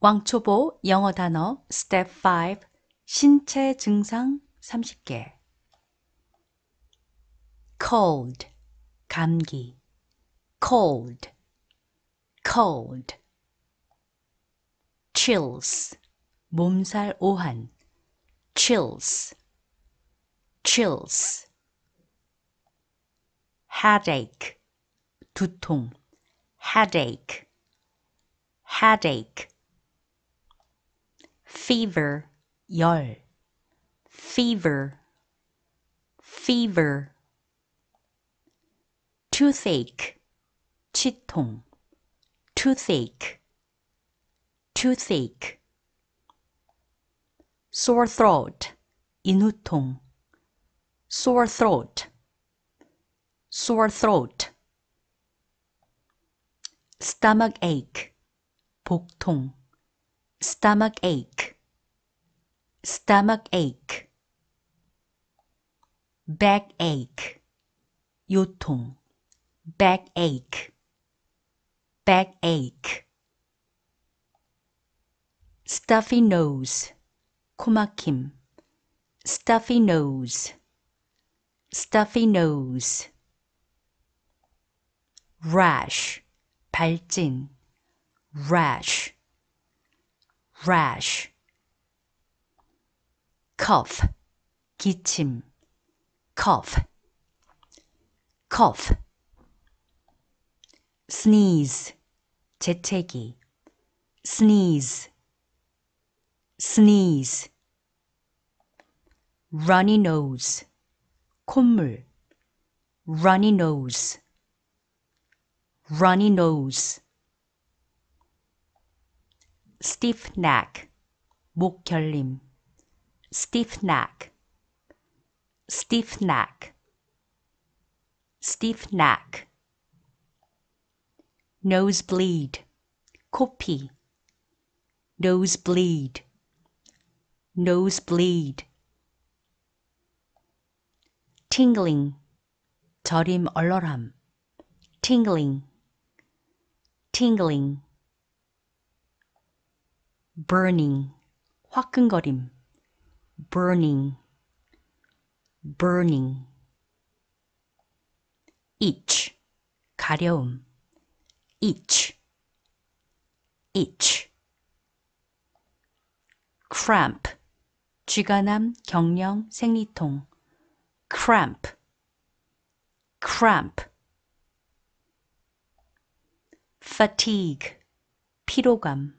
왕초보 영어 단어 스텝 5 신체 증상 30개 cold 감기 cold cold chills 몸살 오한 chills chills headache 두통 headache headache fever 열 fever fever toothache 치통 toothache toothache sore throat 인후통 sore throat sore throat stomach ache 복통 stomach ache stomach ache back ache 요통 back ache back ache stuffy nose 코막힘 stuffy nose stuffy nose rash 발진 rash rash cough 기침 cough cough sneeze 재채기 sneeze sneeze runny nose 콧물 runny nose runny nose stiff neck, 목 결림 stiff neck, stiff neck, stiff neck nosebleed, copy, nosebleed, nosebleed. tingling, 저림 얼얼함, tingling, tingling. burning 화끈거림 burning burning itch 가려움 itch itch cramp 쥐가남 경련 생리통 cramp cramp fatigue 피로감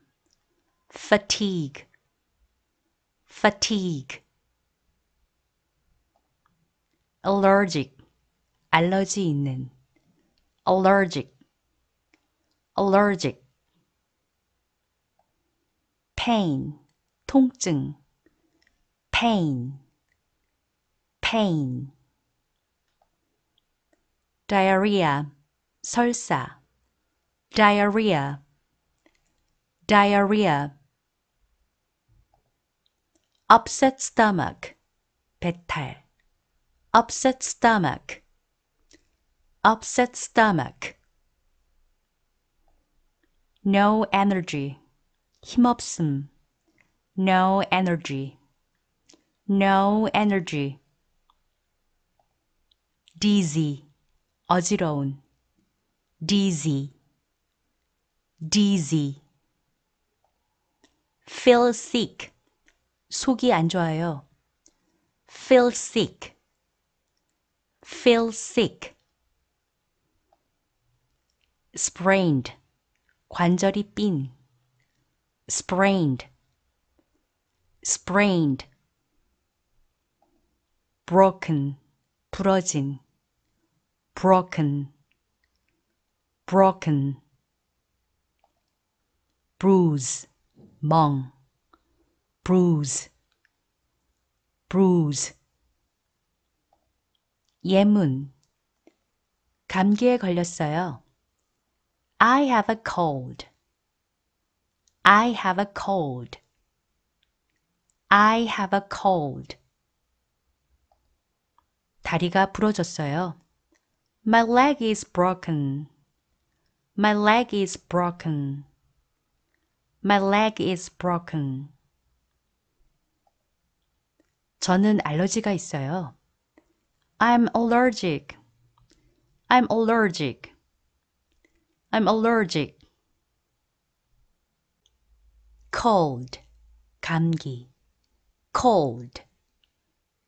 Fatigue fatigue. allergic 알러지 allergic allergic pain 통증 pain pain diarrhea 설사 diarrhea diarrhea upset stomach 배탈 upset stomach upset stomach no energy 힘없음 no energy no energy dizzy 어지러운 dizzy dizzy feel sick 속이 안 좋아요. feel sick, feel sick. sprained, 관절이 삔. sprained, sprained. broken, 부러진. broken, broken. bruise, 멍. bruise bruise 예문 감기에 걸렸어요. I have a cold. I have a cold. I have a cold. 다리가 부러졌어요. My leg is broken. My leg is broken. My leg is broken. 저는 알러지가 있어요. I'm allergic. I'm allergic. I'm allergic. cold 감기 cold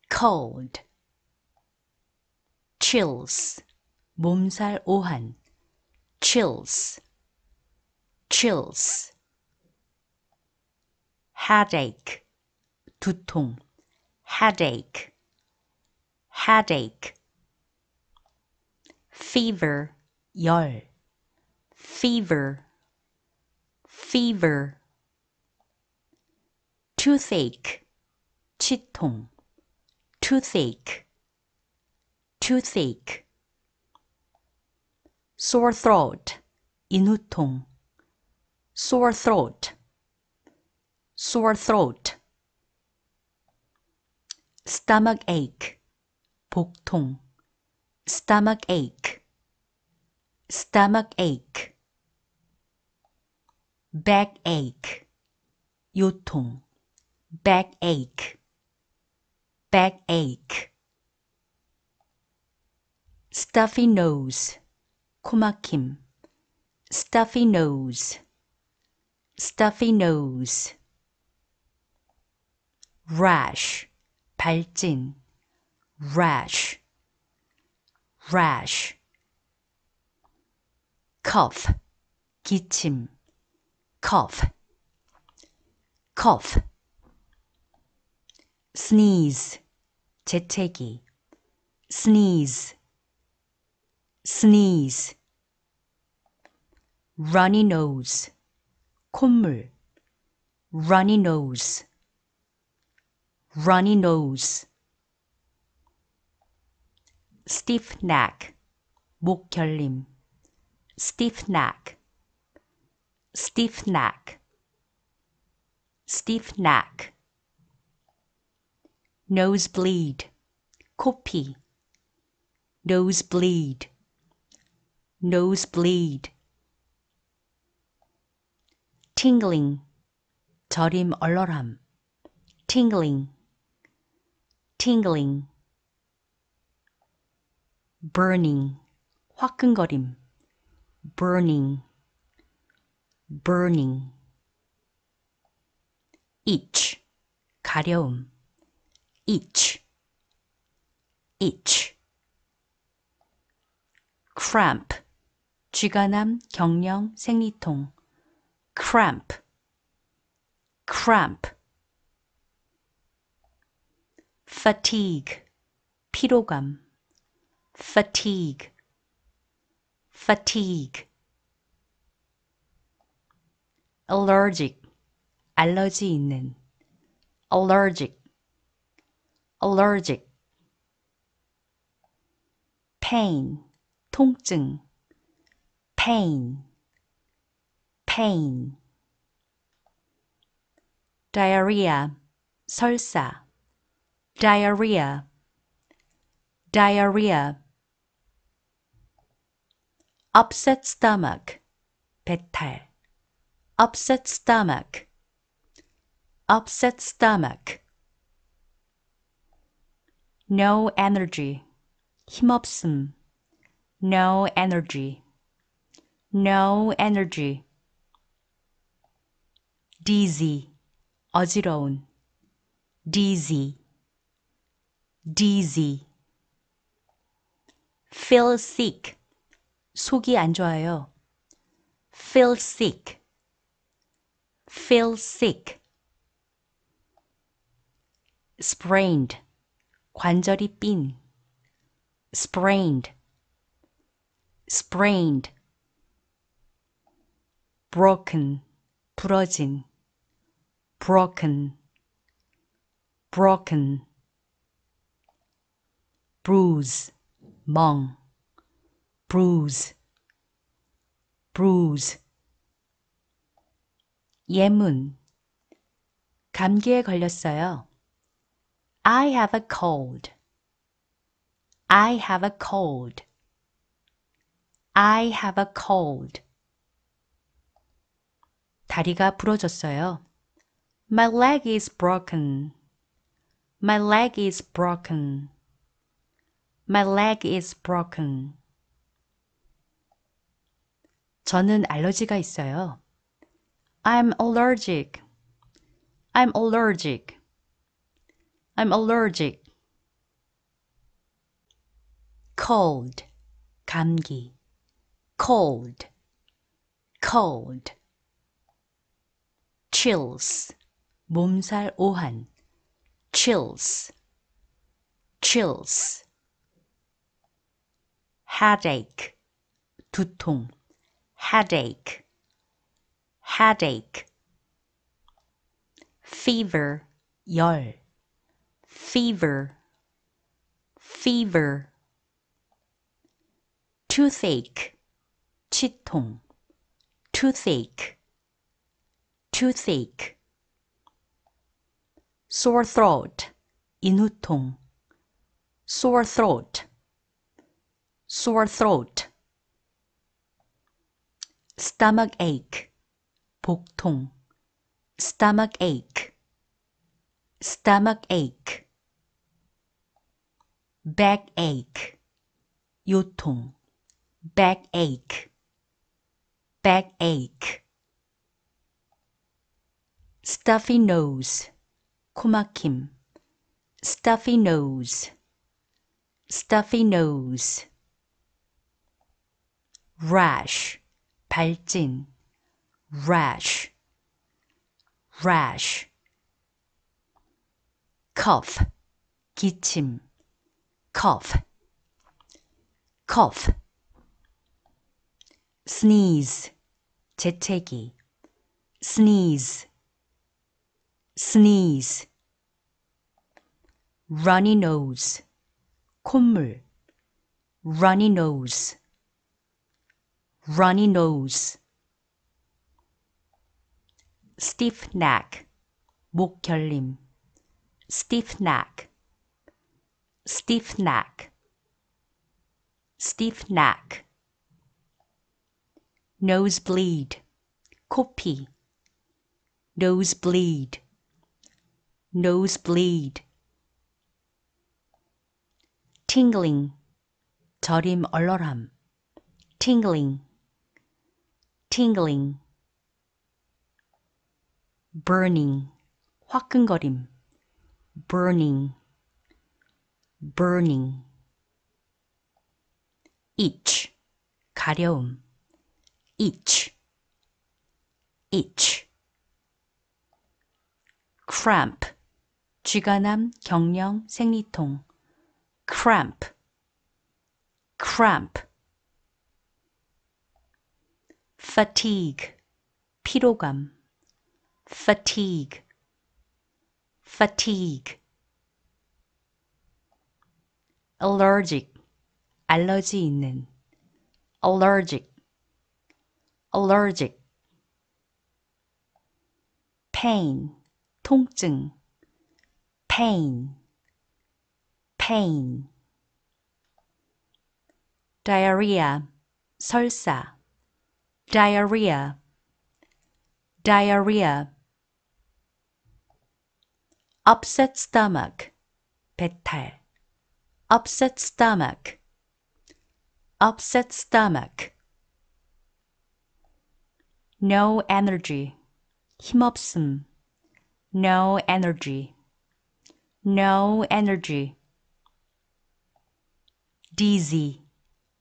cold chills 몸살 오한 chills chills headache 두통 headache, headache. fever, 열, fever, fever. toothache, 치통, toothache, toothache. sore throat, 인후통, sore throat, sore throat stomach ache 복통 stomach ache stomach ache back ache 요통 back ache back ache stuffy nose 코막힘 stuffy nose stuffy nose rash 발진 rash rash cough 기침 cough cough sneeze 재채기 sneeze sneeze runny nose 콧물 runny nose Runny nose stiff neck, 목 결림 stiff neck, stiff neck, stiff neck nosebleed, 코피 nosebleed, nosebleed tingling, 저림 얼얼함 tingling tingling burning 화끈거림 burning burning itch 가려움 itch itch cramp 쥐가남 경련 생리통 cramp cramp fatigue, 피로감, fatigue, fatigue. allergic, 알러지 있는, allergic, allergic. pain, 통증, pain, pain. diarrhea, 설사, diarrhea diarrhea upset stomach 배탈 upset stomach upset stomach no energy 힘없음 no energy no energy dizzy 어지러운 dizzy dizzy, feel sick, 속이 안 좋아요. feel sick, feel sick, sprained, 관절이 삔, sprained, sprained, broken, 부러진, broken, broken bruise, mong, bruise, bruise. 예문. 감기에 걸렸어요. I have a cold. I have a cold. I have a cold. 다리가 부러졌어요. My leg is broken. My leg is broken. My leg is broken. 저는 알러지가 있어요. I'm allergic. I'm allergic. I'm allergic. cold 감기 cold cold chills 몸살 오한 chills chills headache, 두통, headache, headache. fever, 열, fever, fever. toothache, 치통, toothache, toothache. sore throat, 인후통, sore throat sore throat, stomach ache, 복통, stomach ache, stomach ache, back ache, 요통, back ache, back ache, stuffy nose, 코막힘, stuffy nose, stuffy nose rash, 발진 rash, rash cough, 기침 cough, cough sneeze, 재채기 sneeze, sneeze runny nose, 콧물 runny nose Runny nose stiff neck, 목 결림 stiff neck, stiff neck, stiff neck nosebleed, 코피 nosebleed, nosebleed tingling, 저림 얼얼함 tingling tingling burning 화끈거림 burning burning itch 가려움 itch itch cramp 쥐가남 경련 생리통 cramp cramp fatigue, 피로감, fatigue, fatigue. allergic, 알러지 있는, allergic, allergic. pain, 통증, pain, pain. diarrhea, 설사. diarrhea diarrhea upset stomach 배탈 upset stomach upset stomach no energy 힘없음 no energy no energy dizzy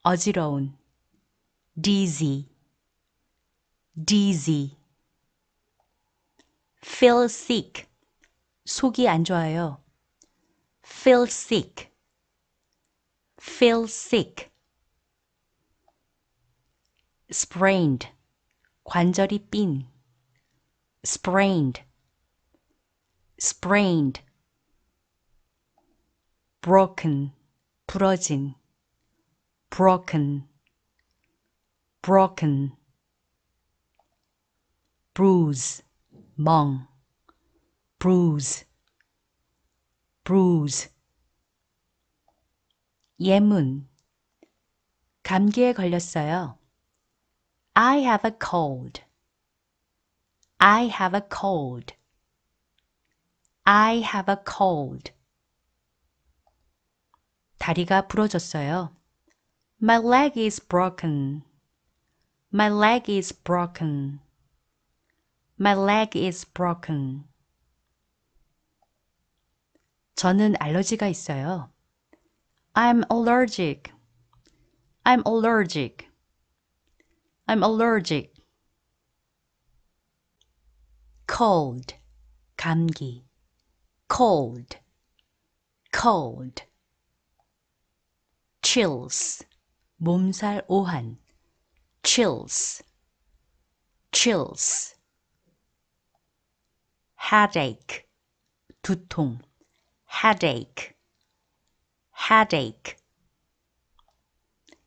어지러운 dizzy dizzy, feel sick, 속이 안 좋아요. feel sick, feel sick, sprained, 관절이 삔, sprained, sprained, broken, 부러진, broken, broken bruise, mong, bruise, bruise. 예문. 감기에 걸렸어요. I have a cold. I have a cold. I have a cold. 다리가 부러졌어요. My leg is broken. My leg is broken. My leg is broken. 저는 알러지가 있어요. I'm allergic. I'm allergic. I'm allergic. cold 감기 cold cold chills 몸살 오한 chills chills headache, 두통, headache, headache.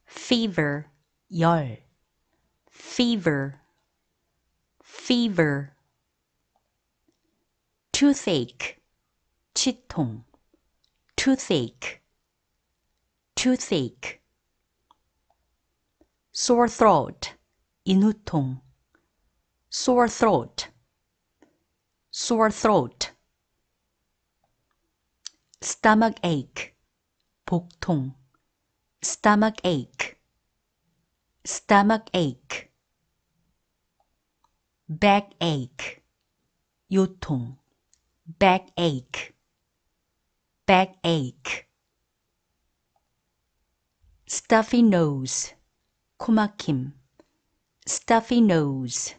fever, 열, fever, fever. toothache, 치통, toothache, toothache. sore throat, 인후통, sore throat sore throat, stomach ache, 복통, stomach ache, stomach ache, back ache, 요통, back ache, back ache, stuffy nose, 코막힘, stuffy nose,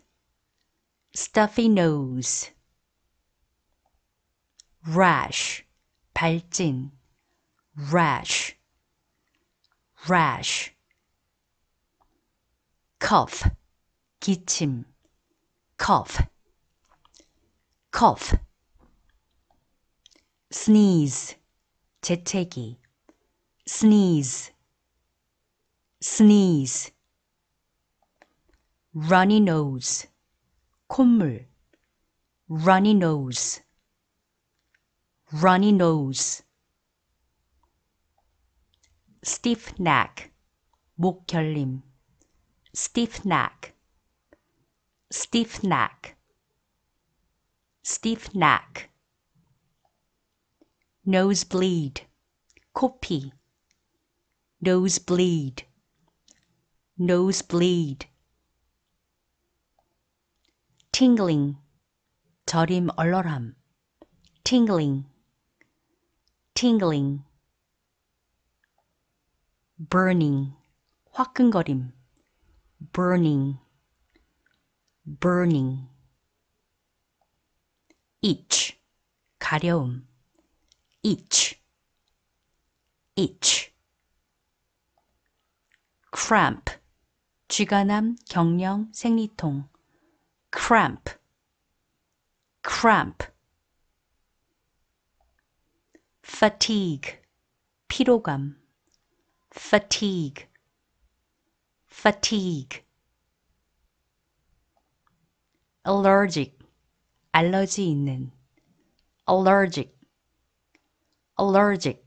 stuffy nose rash, 발진 rash, rash cough, 기침 cough, cough sneeze, 재채기 sneeze, sneeze runny nose, 콧물 runny nose Runny nose stiff neck, 목 결림 stiff neck, stiff neck, stiff neck nosebleed, 코피 nosebleed, nosebleed tingling, 저림 얼얼함 tingling tingling burning 화끈거림 burning burning itch 가려움 itch itch cramp 쥐가남 경령 생리통 cramp cramp fatigue 피로감 fatigue fatigue allergic 알러지 있는 allergic allergic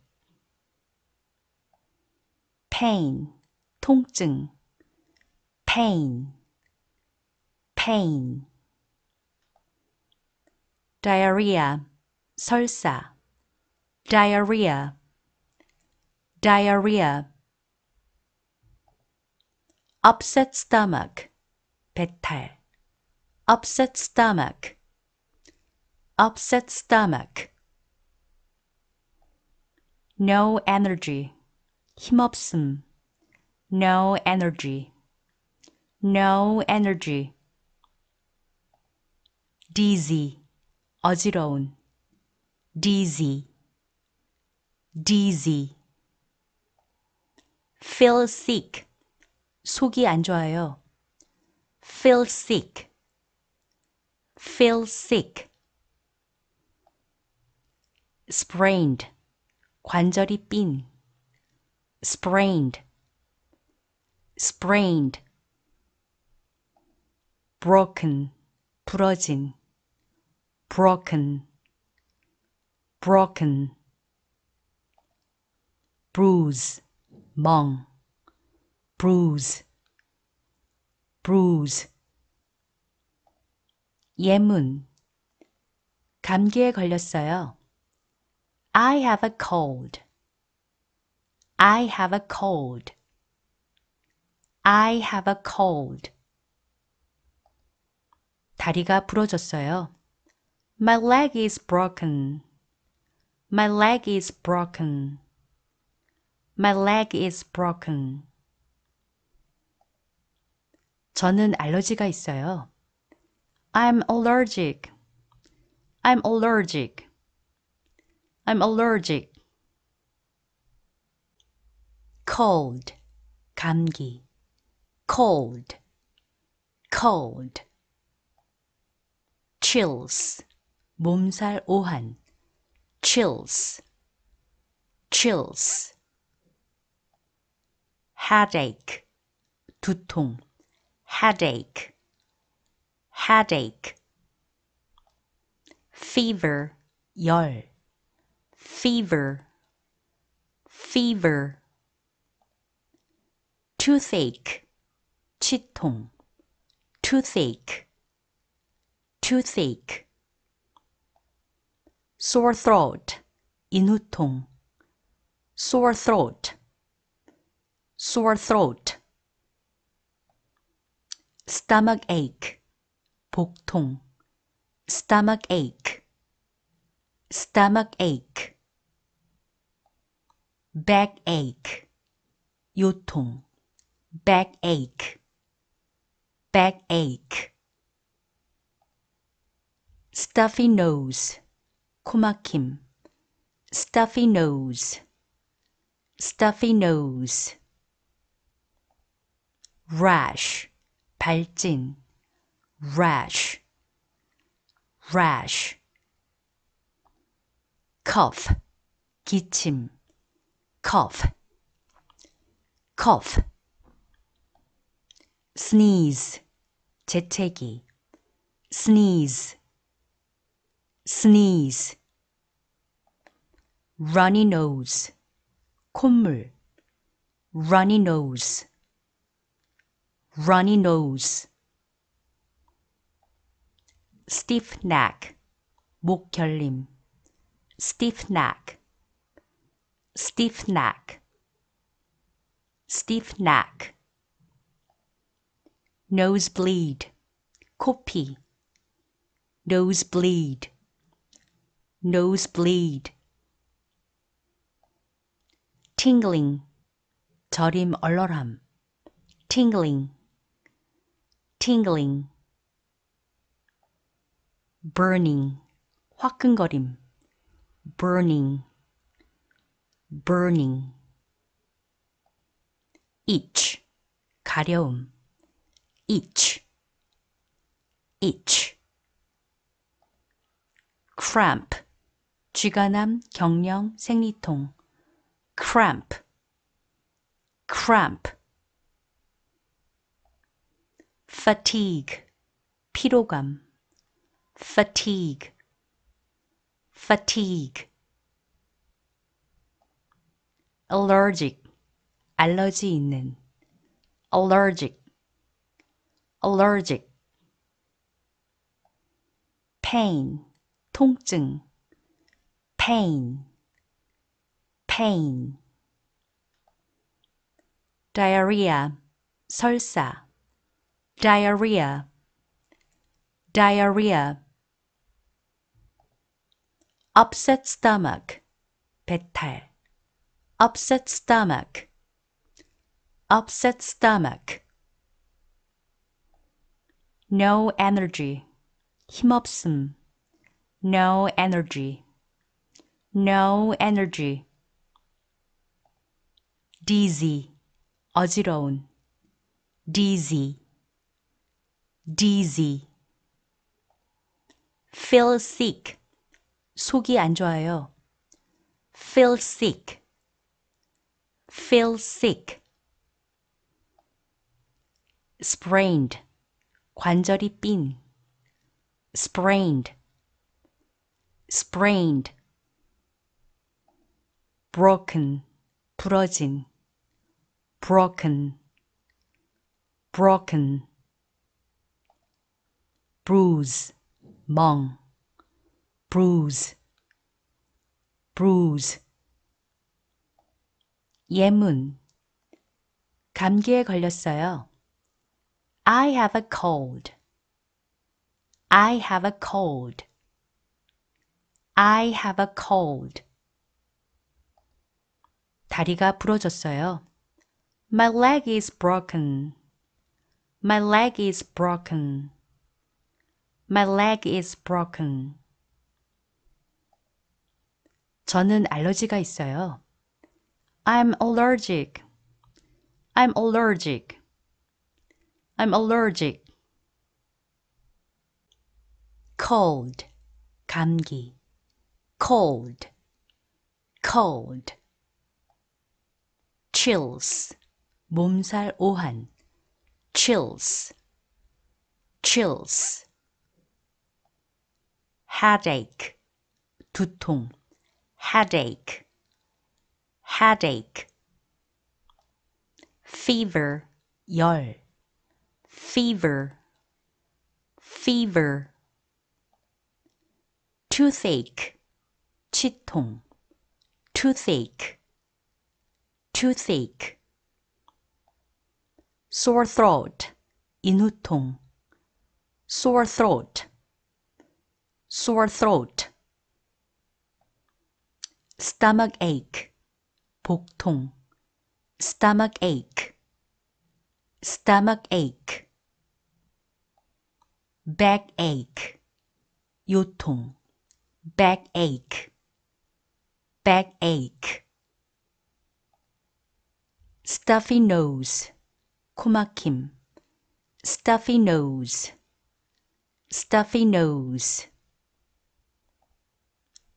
pain 통증 pain pain diarrhea 설사 diarrhea diarrhea upset stomach 배탈 upset stomach upset stomach no energy 힘없음 no energy no energy dizzy 어지러운 dizzy dizzy, feel sick, 속이 안 좋아요. feel sick, feel sick, sprained, 관절이 삔, sprained, sprained, broken, 부러진, broken, broken bruise, mong, bruise, bruise. 예문. 감기에 걸렸어요. I have a cold. I have a cold. I have a cold. 다리가 부러졌어요. My leg is broken. My leg is broken. My leg is broken. 저는 알러지가 있어요. I'm allergic. I'm allergic. I'm allergic. cold 감기 cold cold chills 몸살 오한 chills chills headache, 두통, headache, headache. fever, 열, fever, fever. toothache, 치통, toothache, toothache. sore throat, 인후통, sore throat. Sore throat Stomach ache 복통 stomach ache stomach ache back ache 요통 back ache back ache stuffy nose 코막힘 stuffy nose stuffy nose rash, 발진, rash, rash. cough, 기침, cough, cough. sneeze, 재채기, sneeze, sneeze. runny nose, 콧물, runny nose. Runny nose. stiff neck, 목 결림, stiff neck, stiff neck, stiff neck, nose bleed, 코피, nose bleed, tingling, 저림 얼얼함, tingling, tingling burning 화끈거림 burning burning itch 가려움 itch itch cramp 쥐가남 경련 생리통 cramp cramp fatigue 피로감 fatigue fatigue allergic 알러지 있는 allergic allergic pain 통증 pain pain diarrhea 설사 diarrhea diarrhea upset stomach 배탈 upset stomach upset stomach no energy 힘없음 no energy no energy dizzy 어지러운 dizzy dizzy, feel sick, 속이 안 좋아요. feel sick, feel sick, sprained, 관절이 삔, sprained, sprained, broken, 부러진, broken, broken bruise, mong, bruise, bruise. 예문 감기에 걸렸어요. I have a cold. I have a cold. I have a cold. 다리가 부러졌어요. My leg is broken. My leg is broken. My leg is broken. 저는 알러지가 있어요. I'm allergic. I'm allergic. I'm allergic. cold 감기 cold cold chills 몸살 오한 chills chills headache, 두통, headache, headache. fever, 열, fever, fever. toothache, 치통, toothache, toothache. sore throat, 인후통, sore throat sore throat, stomach ache, 복통, stomach ache, stomach ache, back ache, 요통, back ache, back ache, stuffy nose, 코막힘, stuffy nose, stuffy nose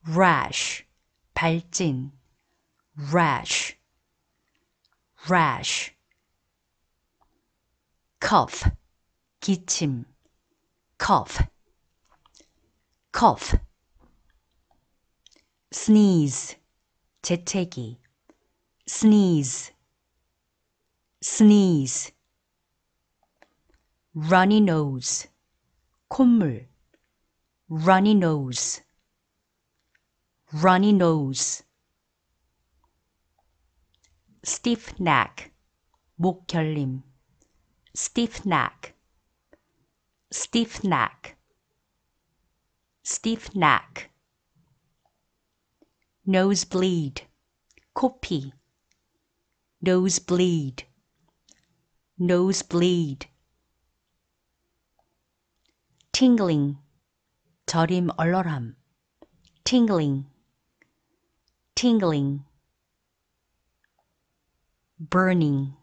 rash, 발진 rash, rash cough, 기침 cough, cough sneeze, 재채기 sneeze, sneeze runny nose, 콧물 runny nose Runny nose stiff neck, 목 결림 stiff neck, stiff neck, stiff neck nose bleed, 코피 nose bleed, tingling, 저림 얼얼함 tingling tingling burning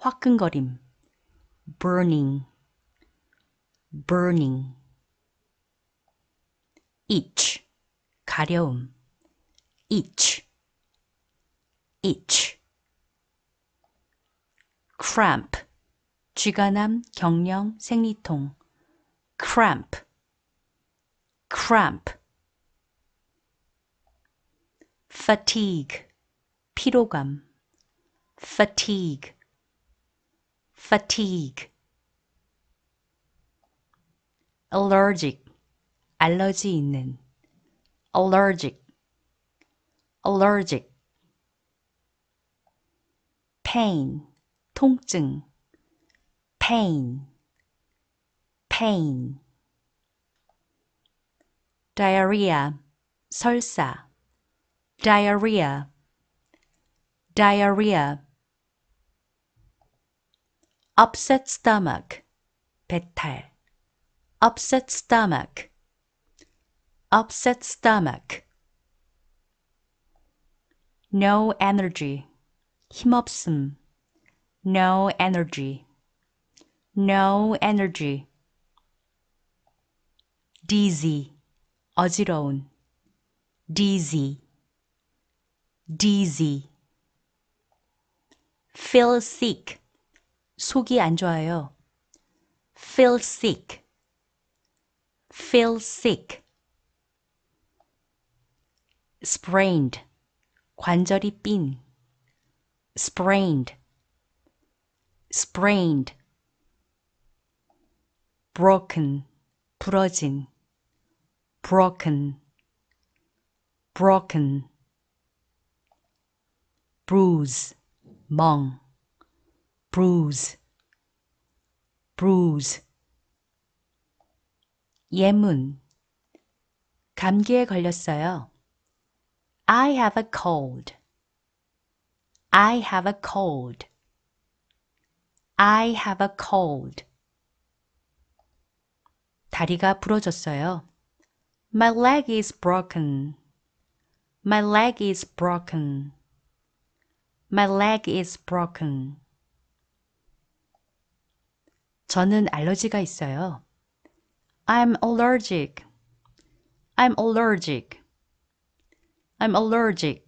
화끈거림 burning burning itch 가려움 itch itch cramp 쥐가남 경련 생리통 cramp cramp fatigue, 피로감 fatigue, fatigue allergic, 알러지 있는 allergic, allergic pain, 통증 pain, pain diarrhea, 설사 diarrhea diarrhea upset stomach 배탈 upset stomach upset stomach no energy 힘없음 no energy no energy dizzy 어지러운 dizzy dizzy, feel sick, 속이 안 좋아요. feel sick, feel sick, sprained, 관절이 삔, sprained, sprained, broken, 부러진, broken, broken bruise, mong, bruise, bruise. 예문 감기에 걸렸어요. I have a cold. I have a cold. I have a cold. 다리가 부러졌어요. My leg is broken. My leg is broken. My leg is broken. 저는 알러지가 있어요. I'm allergic. I'm allergic. I'm allergic.